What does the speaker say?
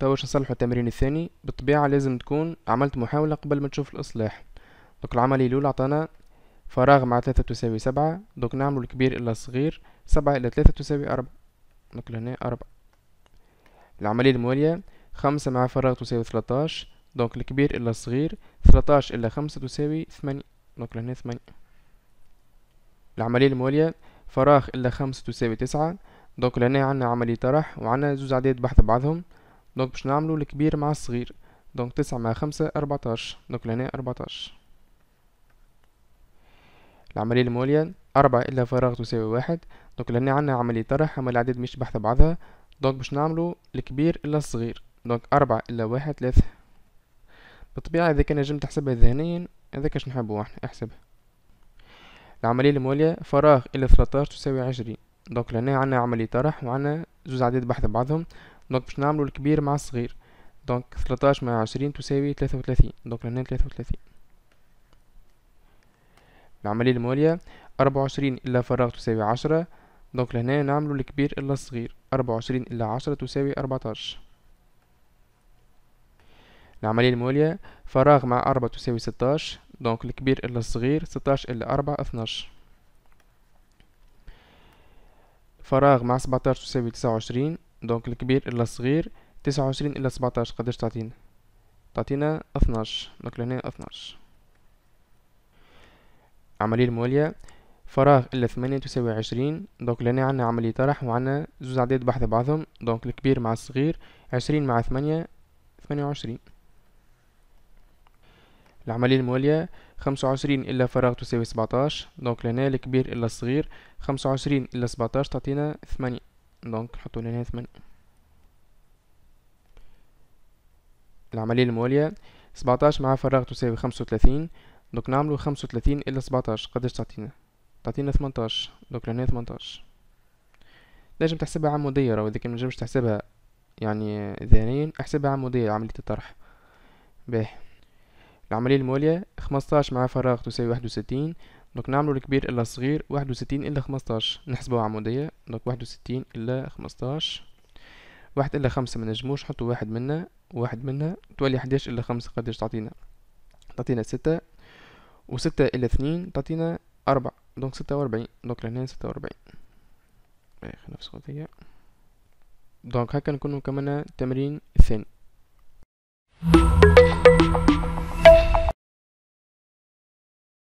توا باش نصلحو التمرين الثاني بالطبيعة لازم تكون عملت محاولة قبل ما تشوف الإصلاح دوك العملية الأولى عطانا فراغ مع ثلاثة تساوي سبعة دوك نعملو الكبير إلى الصغير سبعة إلى ثلاثة تساوي أربعة دوك لهنا أربعة العملية الموالية خمسة مع فراغ تساوي ثلاثاش دونك الكبير إلى الصغير ثلاثاش إلى خمسة تساوي ثمانية دونك لهنا ثمانية العملية الموالية فراغ إلا خمسة تساوي تسعة دونك لهنا عنا عملية طرح وعنا زوز عدد بحث بعضهم دونك باش نعملو الكبير مع الصغير دونك تسعة مع خمسة أربعتاش دونك لهنا أربعتاش العملية الموالية أربعة إلا فراغ تساوي واحد دونك لهنا عندنا عملية طرح أما الأعداد مش بحث بعضها دونك باش نعملو الكبير إلا الصغير دونك أربعة إلا واحد ثلاثة بالطبيعة إذا كان نجم تحسبها ذهنيا هذاك اش نحبو احنا احسبها العملية الموالية فراغ إلا ثلاثاش تساوي عشرين دونك لهنا عندنا عملية طرح وعندنا زوز أعداد بحث بعضهم دونك باش نعملو الكبير مع الصغير دونك 13 مع 20 تساوي 33 دونك لهنا 33 العملية الموالية 24 إلا فراغ تساوي 10 دونك لهنا نعملو الكبير إلا الصغير 24 إلا 10 تساوي 14 العملية الموالية فراغ مع 4 تساوي 16 دونك الكبير إلا الصغير 16 إلا 4 12 فراغ مع 17 تساوي 29 دونك الكبير إلى الصغير تسعة وعشرين إلى سبعتاش قداش تعطينا تعطينا اثناش دونك لهنا اثناش العملية الموالية فراغ إلا ثمانية تساوي عشرين دونك لهنا عندنا عملية طرح وعندنا زوز عدد بحذا بعضهم دونك الكبير مع الصغير عشرين مع ثمانية ثمانية وعشرين العملية الموالية خمسة وعشرين إلا فراغ تساوي سبعتاش دونك لهنا الكبير إلا الصغير خمسة وعشرين إلا سبعتاش تعطينا ثمانية دونك نحطو هنا 8 العملية الموالية سبعتاش مع فراغ تساوي خمسة وثلاثين دونك نعملو خمسة وثلاثين إلا سبعتاش قداش تعطينا تعطينا ثمنتاش دونك لهنا ثمنتاش نجم تحسبها عمودية راهو إذا كان منجمش تحسبها يعني ذهنيا احسبها عمودية عملية الطرح باهي العملية الموالية 15 مع فراغ تساوي واحد وستين دونك نعملو الكبير إلا الصغير واحد وستين إلا خمسطاش نحسبوها عمودية دونك واحد وستين إلا خمسطاش واحد إلا خمسة منجموش نحطو واحد منا واحد منا تولي حداش إلا خمسة قداش تعطينا تعطينا ستة وستة إلا اثنين تعطينا أربعة دونك ستة وأربعين دونك لهنا ستة وأربعين إيه، نفس الخطية دونك هكا نكونو كملنا التمرين الثاني